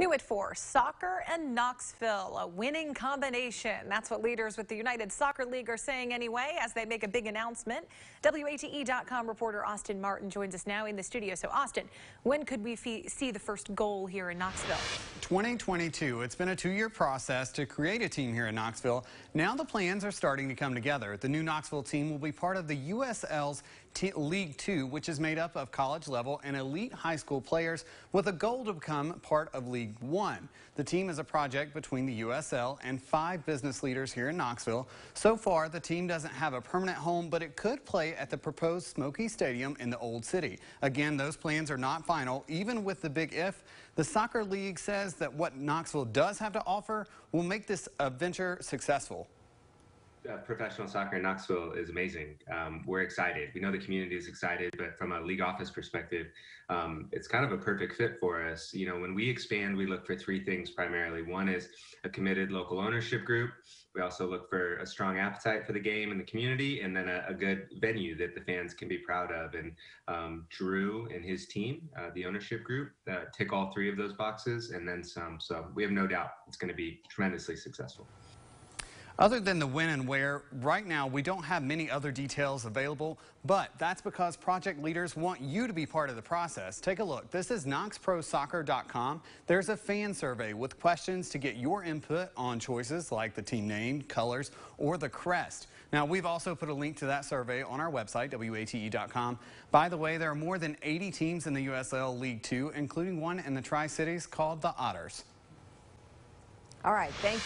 New at four, soccer and Knoxville, a winning combination. That's what leaders with the United Soccer League are saying anyway as they make a big announcement. WATE.com reporter Austin Martin joins us now in the studio. So, Austin, when could we see the first goal here in Knoxville? 2022. It's been a two-year process to create a team here in Knoxville. Now the plans are starting to come together. The new Knoxville team will be part of the USL's League Two, which is made up of college level and elite high school players with a goal to become part of League League One. The team is a project between the USL and five business leaders here in Knoxville. So far, the team doesn't have a permanent home, but it could play at the proposed Smoky Stadium in the Old City. Again, those plans are not final, even with the big if. The Soccer League says that what Knoxville does have to offer will make this adventure successful uh, professional soccer in Knoxville is amazing. Um, we're excited. We know the community is excited, but from a league office perspective, um, it's kind of a perfect fit for us. You know, when we expand, we look for three things primarily. One is a committed local ownership group. We also look for a strong appetite for the game and the community, and then a, a, good venue that the fans can be proud of. And um, Drew and his team, uh, the ownership group, uh, tick all three of those boxes and then some. So we have no doubt it's going to be tremendously successful. Other than the when and where, right now we don't have many other details available, but that's because project leaders want you to be part of the process. Take a look. This is KnoxProSoccer.com. There's a fan survey with questions to get your input on choices like the team name, colors, or the crest. Now, we've also put a link to that survey on our website, WATE.com. By the way, there are more than 80 teams in the USL League 2, including one in the Tri-Cities called the Otters. All right, thank you.